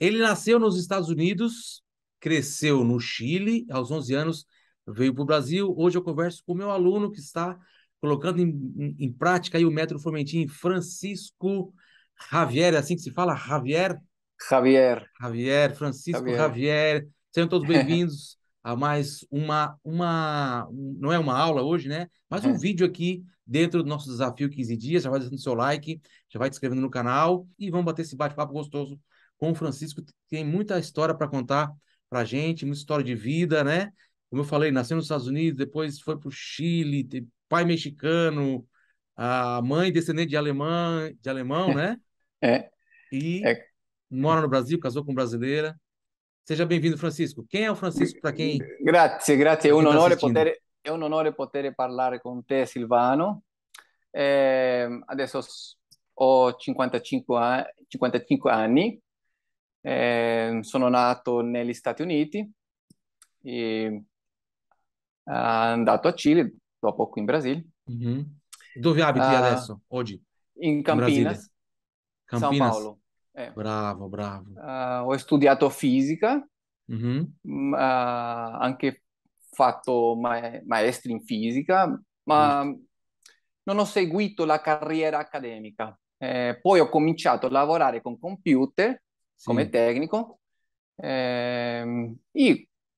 Ele nasceu nos Estados Unidos, cresceu no Chile, aos 11 anos veio para o Brasil. Hoje eu converso com o meu aluno que está colocando em, em, em prática aí o método Formentim, Francisco Javier, é assim que se fala? Javier? Javier. Javier, Francisco Javier. Javier. Sejam todos bem-vindos a mais uma, uma, não é uma aula hoje, né? Mas um é. vídeo aqui dentro do nosso desafio 15 dias. Já vai deixando seu like, já vai te inscrevendo no canal e vamos bater esse bate-papo gostoso com o Francisco, tem muita história para contar para a gente, muita história de vida, né? Como eu falei, nasceu nos Estados Unidos, depois foi para o Chile, pai mexicano, a mãe descendente de alemã, de alemão, né? É. E é. mora no Brasil, casou com brasileira. Seja bem-vindo, Francisco. Quem é o Francisco para quem? Grazie, grazie. É um, tá onore tá poter è un onore poter parlare con te, Silvano. Ehm, adesso ho 55, 55 anni Eh, sono nato negli Stati Uniti, e, eh, andato a Cile, dopo qui in Brasile. Mm-hmm. Dove abiti uh, adesso, oggi? In Campinas, in Campinas. São Paulo. Eh. Bravo, bravo. Uh, ho studiato fisica, mm-hmm. uh, anche fatto ma- maestri in fisica, ma mm. non ho seguito la carriera accademica. Eh, poi ho cominciato a lavorare con computer come sì. tecnico. Eh, io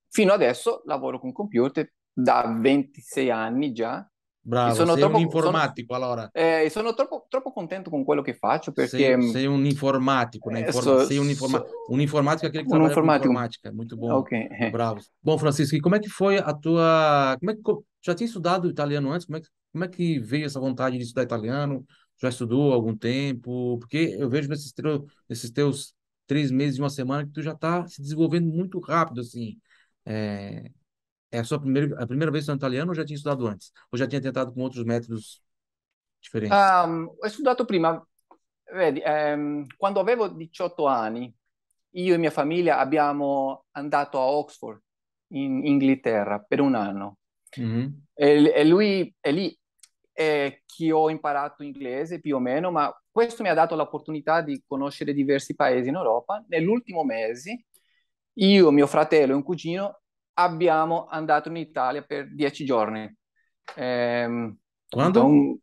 fino adesso lavoro con computer da 26 anni già. Bravo, sono sei troppo, un informatico sono, allora. Eh, sono troppo, troppo, contento con quello che faccio perché... Sei, sei un informatico, eh, informa- so, sei un, informa- so, un informatico, aquele que um trabalha informático. informática, muito bom, bravo. Bom, Francisco, como é que foi a tua... Como é que... Já tinha estudado italiano antes? Como é, que, como é que veio essa vontade de estudar italiano? Já estudou algum tempo? Porque eu vejo nesses, teus, nesses teus três meses, uma semana, que tu já está se desenvolvendo muito rápido, assim. É, é a sua primeira, a primeira vez estudando italiano ou já tinha estudado antes? Ou já tinha tentado com outros métodos diferentes Um, ah, estudado prima, vedi, ehm, quando avevo 18 anos eu e minha família abbiamo andato a Oxford, in Inghilterra, per un anno. Mm -hmm. e, e, lui, e lì eh, che ho imparato inglese più o meno, ma questo mi ha dato l'opportunità di conoscere diversi paesi in Europa. Nell'ultimo mese io, mio fratello e un cugino abbiamo andato in Italia per dieci giorni. Ehm, eh, Quando? Un...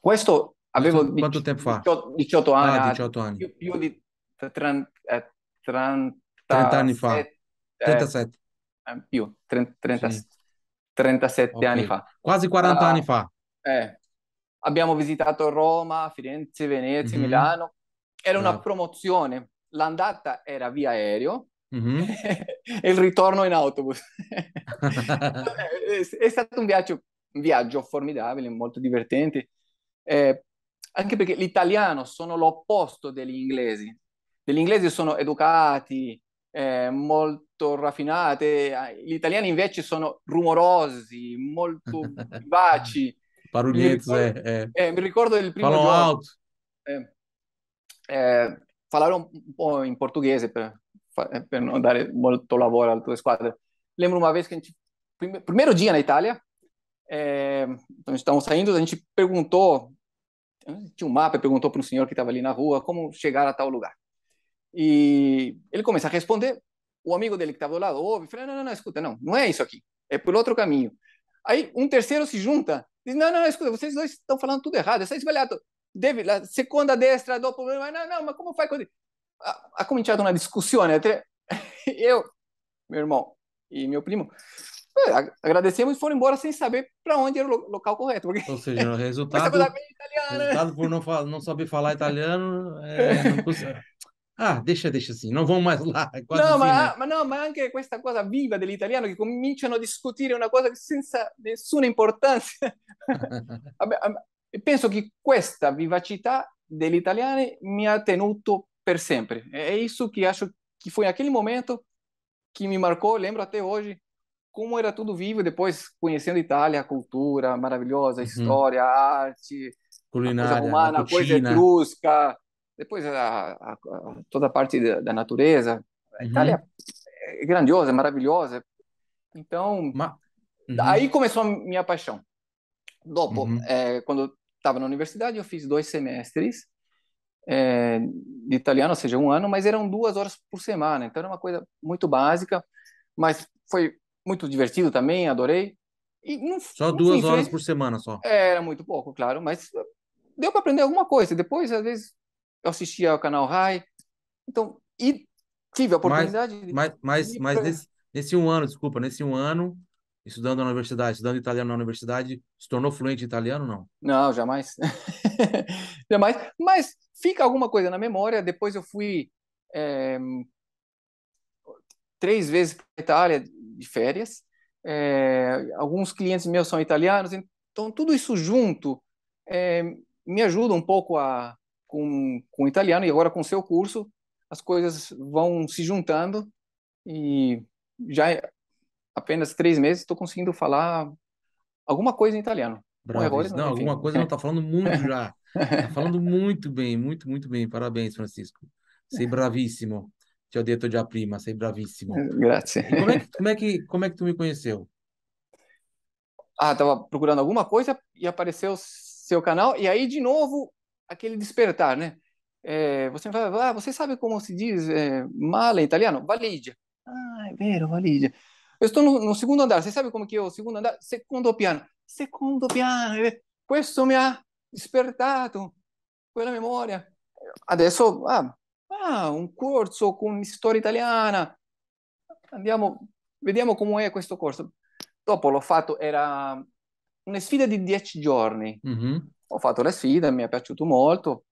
questo avevo questo, quanto tempo fa? 18 ah, anni, ah, 18 anni. Più, più di 30, eh, 30 anni fa. 37. Eh, eh, più, 30, 30, sì. 37 okay. anni fa. Quasi 40 uh, ah, anni fa. Eh, abbiamo visitato Roma, Firenze, Venezia, mm-hmm. Milano. Era una certo. promozione. L'andata era via aereo mm-hmm. e il ritorno in autobus. è stato un viaggio, un viaggio formidabile, molto divertente. Eh, anche perché l'italiano sono l'opposto degli inglesi. Gli inglesi sono educati, eh, molto raffinate. Gli italiani invece sono rumorosi, molto vivaci. Paruliezze. Mi, eh, eh. mi ricordo del primo Follow out. Eh, eh un po' in portoghese per, eh, per, non dare molto lavoro alle tue squadre. Lembro uma vez che a gente, prime, primeiro dia na Itália, estamos saindo, a gente perguntou, tinha un mapa, perguntou para un senhor che estava ali na rua come chegar a tal lugar. E ele começa a responder. O amigo dele que estava do lado ouve, oh, fala: não, não, não, escuta, não, não é isso aqui, é por outro caminho. Aí um terceiro se junta, diz: não, não, não escuta, vocês dois estão falando tudo errado, essa esbalhada, deve, a segunda destra do problema, não, não, mas como faz? a cominciato na discussão, né? eu, meu irmão e meu primo. Eh, agradecemos e foram embora sem saber para onde era o local correto. Porque... Ou seja, o resultado, italiano, né? resultado por não, não saber falar italiano é, não ah, deixa, deixa assim, non vão mais là. No, ma, ma, no, ma anche questa cosa viva dell'italiano che cominciano a discutere una cosa senza nessuna importanza. Penso che questa vivacità dell'italiano italiani mi ha tenuto per sempre. É isso que acho que foi aquele momento que me marcou, lembro até hoje, como era tudo vivo, depois conhecendo a Itália, a cultura maravilhosa, a uhum. história, a arte, culinária, a coisa romana, coisa etrusca, depois a, a, a, toda a parte da, da natureza. A uhum. Itália é grandiosa, é maravilhosa. Então, Ma... uhum. aí começou a minha paixão. Dopo, uhum. é, quando estava na universidade, eu fiz dois semestres é, de italiano, ou seja, um ano, mas eram duas horas por semana. Então, era uma coisa muito básica, mas foi muito divertido também, adorei. E não, só não duas horas por semana só? É, era muito pouco, claro, mas deu para aprender alguma coisa. Depois, às vezes, eu assistia ao canal Rai. Então, e tive a oportunidade. Mas, mas, mas, de... mas nesse, nesse um ano, desculpa, nesse um ano, estudando na universidade, estudando italiano na universidade, se tornou fluente em italiano, não? Não, jamais. jamais. Mas fica alguma coisa na memória. Depois eu fui é, três vezes para a Itália de férias. É, alguns clientes meus são italianos, então tudo isso junto é, me ajuda um pouco a, com, com italiano e agora com seu curso as coisas vão se juntando e já é apenas três meses estou conseguindo falar alguma coisa em italiano. não, não alguma coisa não está falando muito já. Está falando muito bem, muito, muito bem. Parabéns, Francisco. Sei bravíssimo. Te odeio de prima, sei bravíssimo. Grazie. como é, que, como, é que, como é que tu me conheceu? Ah, estava procurando alguma coisa e apareceu seu canal. E aí, de novo, aquele despertar, né? É, você fala, ah, você sabe como se diz é, mala em italiano? Valigia. Ah, é vero, valigia. Eu estou no, no, segundo andar, você sabe como que é o segundo andar? Secondo piano. Secondo piano, questo mi ha despertato quella memoria. Adesso, ah, ah, un corso con storia italiana. Andiamo, vediamo com'è questo corso. Dopo l'ho fatto, era una sfida di dieci giorni. Mm-hmm ho fatto le sfide, mi è piaciuto molto,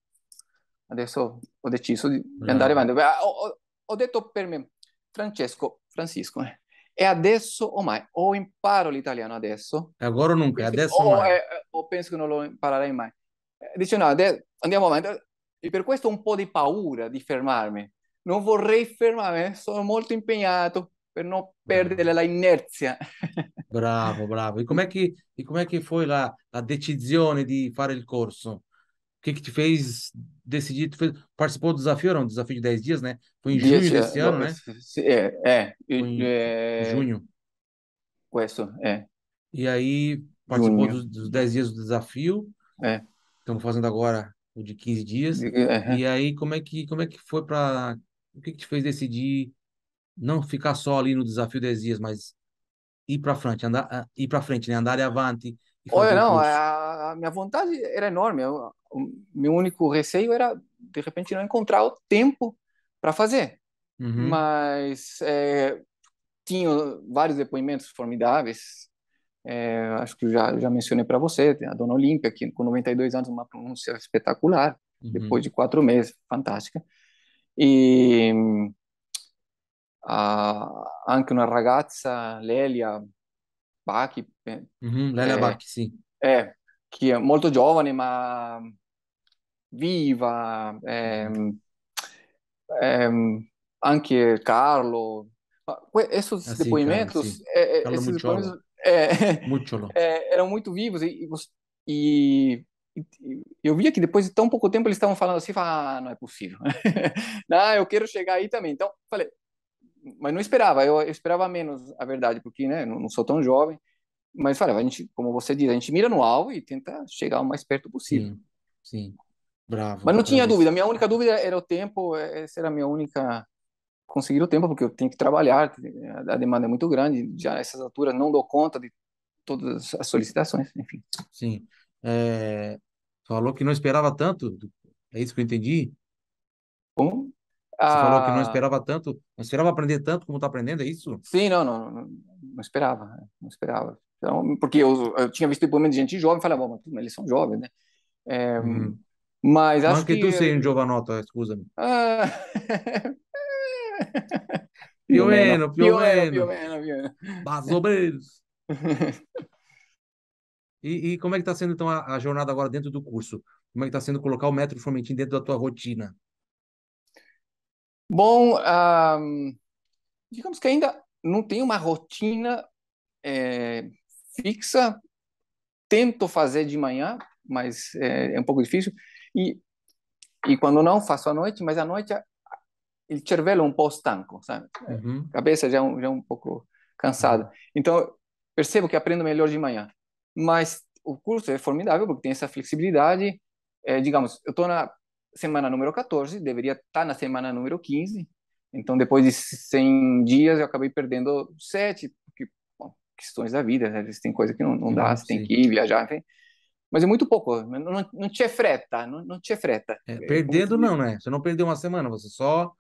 adesso ho deciso di no. Mm. andare avanti. Beh, ho, ho, detto per me, Francesco, Francisco, eh, e adesso o mai, o imparo l'italiano adesso. Eh, ancora non penso, adesso o, eh, o, penso che non lo imparerai mai. Eh, dice no, adesso, andiamo avanti. E per questo ho un po' di paura di fermarmi. Non vorrei fermarmi, eh, sono molto impegnato. per não perder a inerzia. Bravo, bravo. E com'è che, e com'è che foi la, la decisione di fare il corso? O que, te fez decidir? Tu fez, participou do desafio, era um desafio de 10 dias, né? Foi em junho Dieci, desse é, ano, é, né? É, é. Em, é... junho. Questo, é. E aí participou dos, 10 dias do desafio. É. Estamos fazendo agora o de 15 dias. E aí, como é que, como é que foi para... O que, que te fez decidir não ficar só ali no desafio 10 dias, mas ir para frente, andar, ah, ir para frente, né? andar e avante. E Olha, não, a, a, minha vontade era enorme. Eu, o meu único receio era, de repente, não encontrar o tempo para fazer. Uhum. Mas é, tinha vários depoimentos formidáveis. É, acho que eu já, já mencionei para você, a dona Olímpia, que com 92 anos, uma pronúncia espetacular, uhum. depois de quatro meses, fantástica. E anche una ragazza, Lelia Bachi. Eh, mm-hmm, Lelia eh, Bachi, sì. Eh, che è molto giovane ma viva, ehm, ehm anche Carlo. Ma esses ah, depoimentos, Carlo esses eram muito vivos e, e, e, eu via que depois de tão pouco tempo eles estavam falando assim, ah, não é possível. não, eu quero chegar aí também. Então, falei, mas não esperava, eu, eu, esperava menos, a verdade, porque né, não, não sou tão jovem. Mas falei, a gente, como você diz, a gente mira no alvo e tenta chegar o mais perto possível. Sim, sim. bravo. Mas não tinha dúvida, minha única dúvida era o tempo, essa eh, era a minha única. Conseguir o tempo, porque eu tenho que trabalhar, eh, a demanda é muito grande, já nessas alturas não dou conta de todas as solicitações, enfim. Sim. É... Falou que não esperava tanto, é isso que eu entendi? Como? Você ah, falou que não ah. esperava tanto, não esperava aprender tanto como está aprendendo, é isso? Sim, não, não, não, não esperava, é, não esperava. Então, porque eu, eu tinha visto depoimento de gente jovem, falava, ah, mas eles são jovens, né? É, uhum. Mas acho Anche que... tu seja um giovanotto, scusami. Ah... più menos, meno, menos. o meno. Più E, e, como é que está sendo então a, a, jornada agora dentro do curso? Como é que está sendo colocar o Metro Formentim dentro da tua rotina? Bom, ah, digamos que ainda não tem uma rotina é, fixa. Tento fazer de manhã, mas é, é, um pouco difícil. E, e quando não, faço à noite, mas à noite o cervello é um pouco estanco, sabe? Uhum. A cabeça já é um, já é um pouco cansada. Uhum. Então, percebo que aprendo melhor de manhã. Mas o curso é formidável porque tem essa flexibilidade. É, digamos, eu estou na semana número 14, deveria estar tá na semana número 15. Então, depois de 100 dias, eu acabei perdendo 7, porque, bom, questões da vida, né? tem coisa que não, não dá, você tem que ir viajar. Enfim. Mas é muito pouco, não, não te freta, não, não te freta. É, é perdendo, é, não, né? Você não perdeu uma semana, você só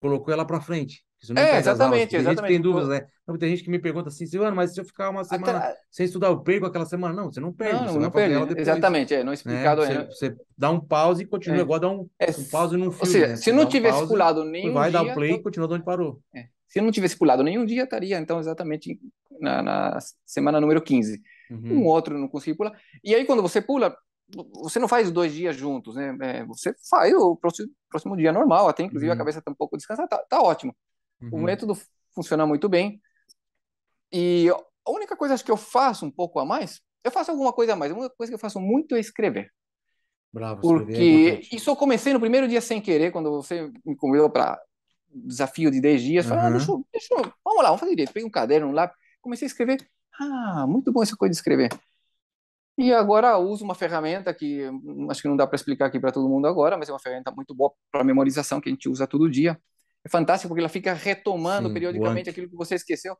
colocou ela para frente. Isso não é, é exatamente, Tem exatamente. tem dúvidas, né? Não, tem gente que me pergunta assim, Silvano, mas se eu ficar uma semana Até... sem estudar, eu perco aquela semana? Não, você não perde. Não, você não, não perde. Depois, exatamente, é, não é né? explicado né? Você, você, dá um pause e continua, é. igual dá um, é. um pause num filme. Ou seja, né? se não tivesse pause, pulado nenhum Vai dia, dar play tô... e continua de onde parou. É. Se não tivesse pulado nenhum dia, estaria, então, exatamente na, na semana número 15. Uhum. Um outro não consegui pular. E aí, quando você pula, você não faz dois dias juntos, né? É, você faz o próximo, próximo dia normal, até inclusive uhum. a cabeça está um pouco descansada, tá, tá ótimo. Uhum. O método funciona muito bem. E a única coisa acho que eu faço um pouco a mais, eu faço alguma coisa a mais. A única coisa que eu faço muito é escrever. Bravo, é Porque é isso eu comecei no primeiro dia sem querer, quando você me convidou para desafio de 10 dias. Uhum. Falei, ah, uhum. deixa, eu, deixa vamos lá, vamos fazer direito. Peguei um caderno, um lápis, comecei a escrever. Ah, muito bom essa coisa de escrever. E agora uso uma ferramenta que hum, acho que não dá para explicar aqui para todo mundo agora, mas é uma ferramenta muito boa para memorização que a gente usa todo dia, é fantástico porque ela fica retomando Sim, periodicamente aquilo que você esqueceu.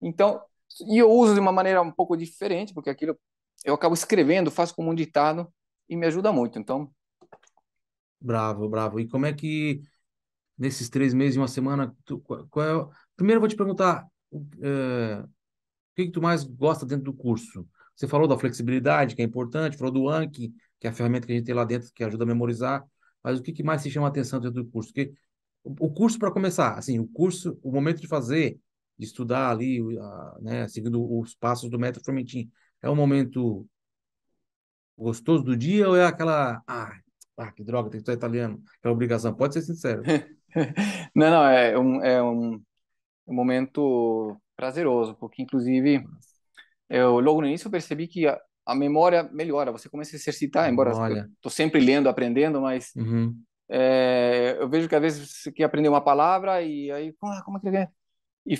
Então, e eu uso de uma maneira um pouco diferente, porque aquilo eu acabo escrevendo, faço como um ditado e me ajuda muito. Então. Bravo, bravo. E como é que nesses três meses e uma semana, tu, qual é? Primeiro eu vou te perguntar uh, o que, que tu mais gosta dentro do curso. Você falou da flexibilidade, que é importante, falou do Anki, que é a ferramenta que a gente tem lá dentro que ajuda a memorizar. Mas o que, que mais se chama a atenção dentro do curso? Que, o curso para começar, assim, o curso, o momento de fazer, de estudar ali, a, né, seguindo os passos do método Formentin, é um momento gostoso do dia ou é aquela, ah, ah que droga, tem que estar italiano, é obrigação? Pode ser sincero. não, não, é um, é um, momento prazeroso, porque inclusive eu logo no início eu percebi que a, a memória melhora, você começa a exercitar, embora estou sempre lendo, aprendendo, mas uhum. É, eu vejo que às vezes você quer aprender uma palavra e aí, ah, como é que é? E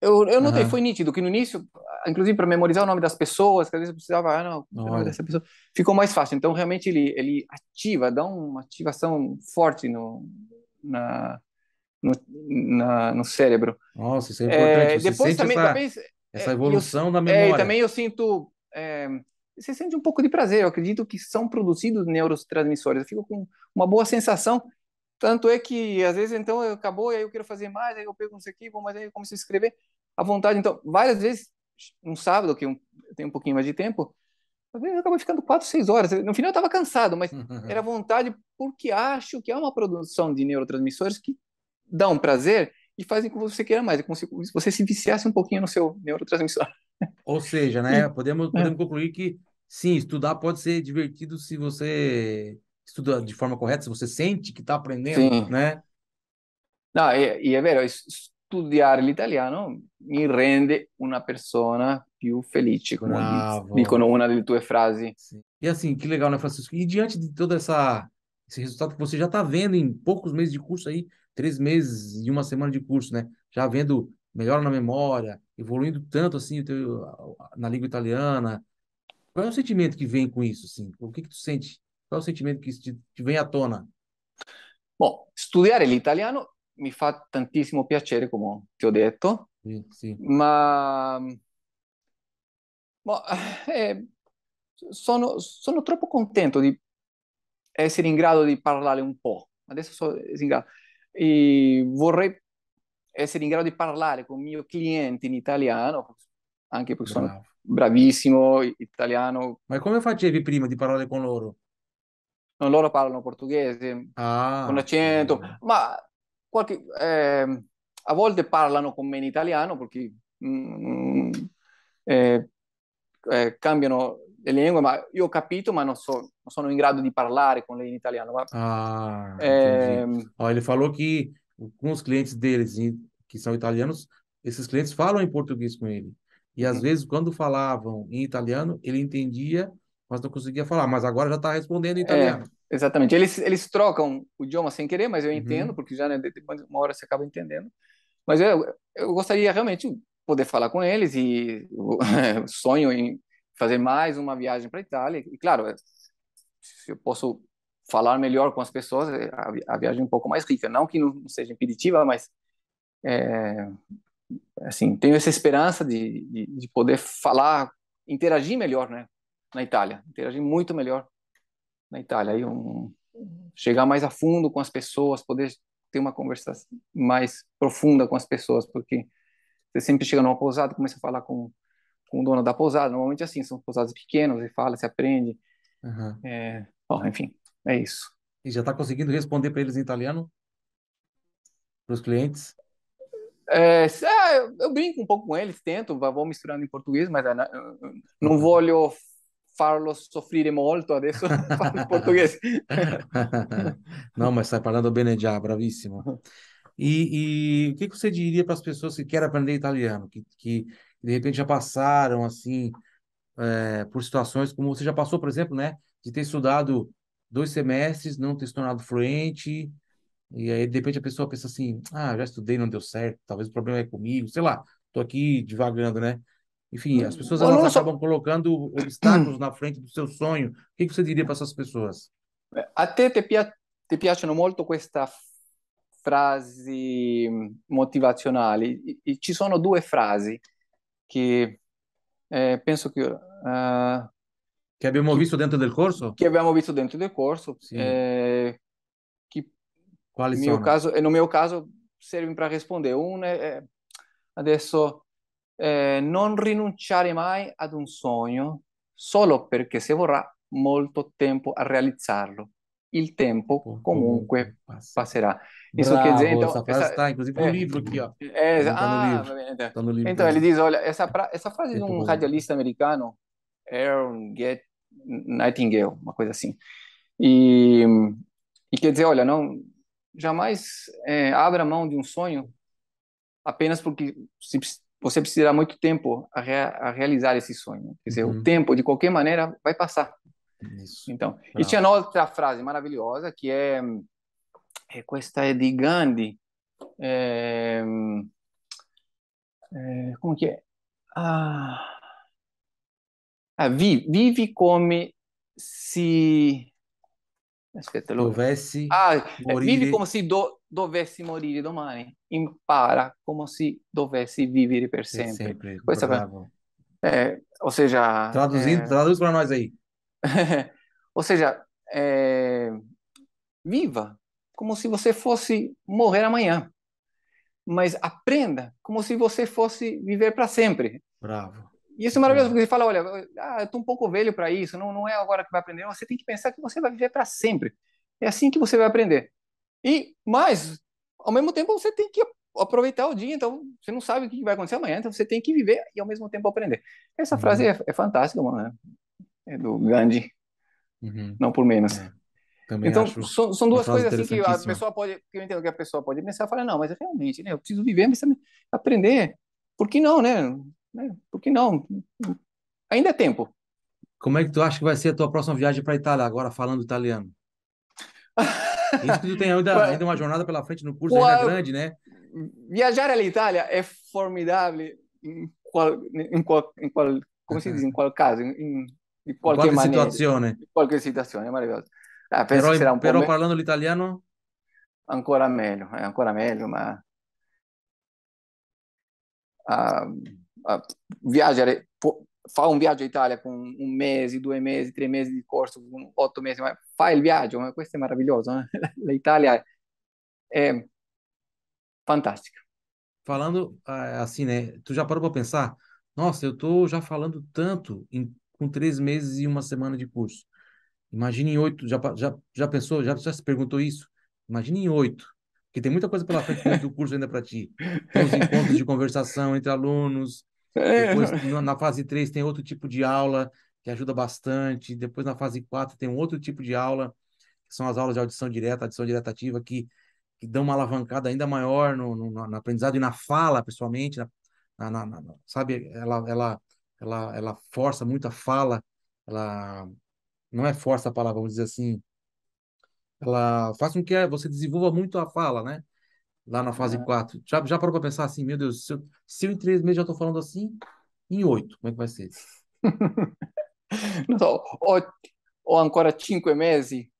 eu, eu notei, uhum. foi nítido, que no início, inclusive para memorizar o nome das pessoas, que às vezes eu precisava, ah, não, é o nome dessa pessoa, ficou mais fácil. Então, realmente, ele, ele ativa, dá uma ativação forte no, na, no, na, no cérebro. Nossa, isso é importante. É, depois também, essa, também, essa é, evolução eu, da memória. É, e também eu sinto... É, você sente um pouco de prazer. Eu acredito que são produzidos neurotransmissores. Eu fico com uma boa sensação. Tanto é que, às vezes, então, acabou, e aí eu quero fazer mais, aí eu pego não sei bom, mas aí eu começo a escrever à vontade. Então, várias vezes, um sábado, que eu tenho um pouquinho mais de tempo, às vezes eu acabo ficando quatro, seis horas. No final eu estava cansado, mas era vontade porque acho que há é uma produção de neurotransmissores que dão prazer e fazem com que você queira mais, é como se você se viciasse um pouquinho no seu neurotransmissor. Ou seja, né, podemos, é. podemos concluir que sim, estudar pode ser divertido se você estuda de forma correta, se você sente que está aprendendo, sim. né? Não, e, e, verdade, é vero, o l'italiano mi rende una persona più felice, como dicono una delle tue frasi. E assim, que legal, né, Francisco? E diante de todo essa esse resultado que você já está vendo em poucos meses de curso aí, três meses e uma semana de curso, né? Já vendo melhora na memória, evoluindo tanto assim teu, na língua italiana. Qual é o sentimento que vem com isso? Assim? O que, que tu sente? Qual é o sentimento que te, te vem à tona? Bom, studiare l'italiano mi fa tantissimo piacere, como ti ho detto, sì, sì. ma, ma eh, sono, sono, troppo contento di essere in grado di parlare un po'. Adesso sono in grado. E vorrei essere in grado di parlare con il mio cliente in italiano, anche perché Bravo. sono bravissimo italiano. Ma come facevi prima di parlare con loro? No, loro parlano portoghese, ah, con accento, eh. ma qualche, eh, a volte parlano con me in italiano perché mm, eh, eh, cambiano le lingue, ma io ho capito, ma non, so, non, sono in grado di parlare con lei in italiano. Ma, ah, eh, Olha, ele falou que com os clientes deles, que são italianos, esses clientes falam em português com ele. E às hum. vezes, quando falavam em italiano, ele entendia, mas não conseguia falar. Mas agora já está respondendo em é, italiano. É, exatamente. Eles, eles trocam o idioma sem querer, mas eu uhum. entendo, uhum. porque já né, depois uma hora você acaba entendendo. Mas eu, eu gostaria realmente poder falar com eles e sonho em fazer mais uma viagem para a Itália. E claro, se eu posso falar melhor com as pessoas, é, a, viagem é um pouco mais rica. Não que não seja impeditiva, mas é, assim tenho essa esperança de, de, de, poder falar, interagir melhor, né, na Itália, interagir muito melhor na Itália, aí um, chegar mais a fundo com as pessoas, poder ter uma conversa mais profunda com as pessoas, porque você sempre chega numa pousada, começa a falar com, com o dono da pousada, normalmente assim, são pousadas pequenas, e fala, se aprende, uhum. é, bom, enfim, é isso. E já está conseguindo responder para eles em italiano? Para os clientes? É, é eu brinco um pouco com eles, tento, vou misturando em português, mas é, né, não uhum. vou farlo sofrer muito adesso falo em português. não, mas está falando o già, bravíssimo. E, e, o que você diria para as pessoas que querem aprender italiano, que, que de repente já passaram assim é, por situações como você já passou, por exemplo, né, de ter estudado dois semestres, não ter se tornado fluente, e aí de repente a pessoa pensa assim, ah, já estudei, não deu certo, talvez o problema é comigo, sei lá, tô aqui divagando, né? Enfim, as pessoas elas acabam colocando obstáculos na frente do seu sonho. O que você diria para essas pessoas? até te ti, pia ti piacciono molto queste e e Ci sono due frasi che eh, penso che uh, Che abbiamo visto dentro del corso? Che abbiamo visto dentro del corso. Sim. É, que Quali no sono? Mio caso, no meu caso serve para responder. Um é, eh, adesso, é, eh, non rinunciare mai ad un sogno solo perché se vorrà molto tempo a realizzarlo. Il tempo comunque passerà. Bravo, quer dizer, então, essa frase está inclusive no é, livro aqui, ó. É, tá ah, livro, tá livro, então ele diz, olha, essa, essa frase di un radialista americano, Aaron Get, Nightingale, uma coisa assim. E, e quer dizer, olha, não jamais é, abra mão de um sonho apenas porque se, você precisará muito tempo a, rea, a, realizar esse sonho. Quer dizer, uhum. o tempo, de qualquer maneira, vai passar. Isso. Então, e tinha outra frase maravilhosa que é, é esta é de Gandhi. É, é, como que é? Ah, ah, vi, vive come se... Aspetta, lo... vive ah, eh, morire... vivi come se do, dovessi morire domani, impara come se dovessi vivere per sempre. Per sempre Questa bravo. Eh, ou seja... Traduzindo, é... Eh, traduz para nós aí. ou seja, é... viva como se você fosse morrer amanhã. Mas aprenda como se você fosse viver para sempre. Bravo. E isso é maravilhoso, é. porque você fala, olha, ah, eu estou um pouco velho para isso, não, não é agora que vai aprender, você tem que pensar que você vai viver para sempre. É assim que você vai aprender. E mas ao mesmo tempo você tem que aproveitar o dia, então você não sabe o que vai acontecer amanhã, então você tem que viver e ao mesmo tempo aprender. Essa uhum. frase é, é, fantástica, mano. Né? É do Gandhi, uhum. não por menos. É. então são, são duas coisas assim que a pessoa pode, que eu entendo que a pessoa pode pensar, fala não, mas realmente, né, eu preciso viver, mas também aprender. Por que não, né? Né? Por que não? Ainda é tempo. Como é que tu acha que vai ser a tua próxima viagem para a Itália, agora falando italiano? Isso que tu tem ainda, ainda uma jornada pela frente no curso, ainda é grande, né? Viajar à Itália é formidável em qual, em qual, em qual como se diz, em qual caso, em, em qualquer qualche em Situazione. Né? situação é maravilhoso meraviglioso. Ah, penso però, sarà un però parlando l'italiano? Ancora é ancora ah, viaggiare, fa un viaggio in Italia con un mese, due mesi, tre mesi di corso, otto mesi, ma fa il viaggio, ma questo è meraviglioso, eh? l'Italia é fantástica. Falando eh, assim, né? Tu já parou para pensar? Nossa, eu tô já falando tanto em, com três meses e uma semana de curso. Imagina em oito. Já, já, já pensou? Já, já se perguntou isso? Imagina em oito. Porque tem muita coisa pela frente do curso ainda para ti. Tem os encontros de conversação entre alunos, depois, é. na fase 3, tem outro tipo de aula que ajuda bastante. Depois, na fase 4, tem um outro tipo de aula, que são as aulas de audição direta, audição diretativa, que, que dão uma alavancada ainda maior no, no, no aprendizado e na fala, pessoalmente Na, na, na, sabe, ela, ela, ela, ela força muito a fala, ela não é força a palavra, vamos dizer assim, ela faz com que você desenvolva muito a fala, né? lá na fase 4. É. Já, já parou para pensar assim, meu Deus, se eu, se eu em três meses já estou falando assim, em oito, como é que vai ser? Não, ou ou o ancora meses mesi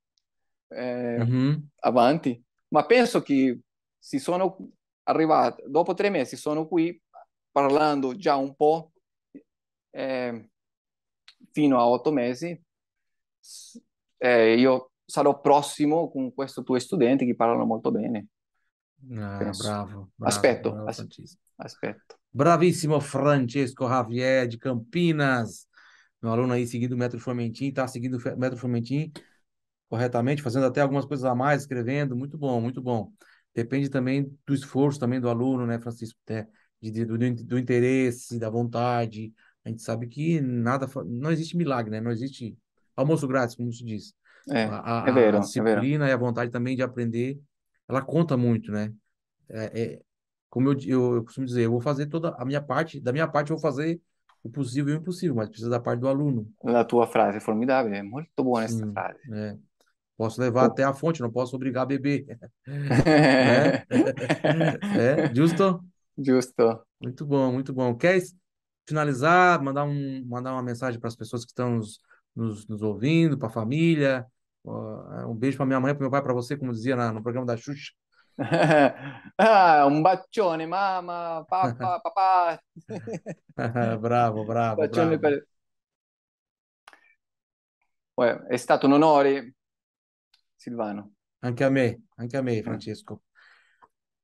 mas eh, uh-huh. avanti, penso que se sono arrivato dopo tre mesi sono qui parlando già un po', eh, fino a otto mesi, eh, io sarò prossimo con questo due studenti che parlano molto bene. Ah, bravo, bravo, Aspetto. Bravo, aspetto. Bravíssimo Francesco Javier de Campinas. Meu aluno aí seguindo o Metro Formentim, tá seguindo o Metro Formentim corretamente, fazendo até algumas coisas a mais, escrevendo. Muito bom, muito bom. Depende também do esforço também do aluno, né, Francisco? É, de, do, do interesse, da vontade. A gente sabe que nada, não existe milagre, né? Não existe almoço grátis, como se diz. É, a, a, é verão, a é disciplina é e a vontade também de aprender ela conta muito, né? É, é, como eu, eu, eu, costumo dizer, eu vou fazer toda a minha parte, da minha parte eu vou fazer o possível e o impossível, mas precisa da parte do aluno. A tua frase é formidável, é muito boa essa frase. É. Posso levar Pô. até a fonte, não posso obrigar a beber. é. é, justo? Justo. Muito bom, muito bom. Quer finalizar, mandar, um, mandar uma mensagem para as pessoas que estão nos, nos, nos ouvindo, para a família, é, um beijo para minha mãe, para meu pai, para você, como dizia no programa da Xuxa. Ah, um bacione, mama, papá, papá. bravo, bravo. é bravo. Per... Ué, è stato un onore, Silvano. Anche a me, anche a me, Francisco.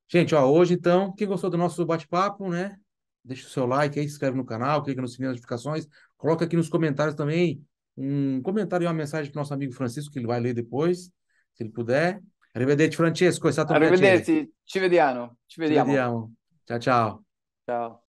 Gente, ó, hoje então, quem gostou do nosso bate-papo, né? Deixa o seu like aí, se inscreve no canal, clica no sininho das notificações, coloca aqui nos comentários também um comentário e uma mensagem para o nosso amigo Francisco, que ele vai ler depois, se ele puder. Arrivederci, Francesco. Arrivederci. Ci vediamo. Ci vediamo. Ci vediamo. Tchau, tchau. Tchau.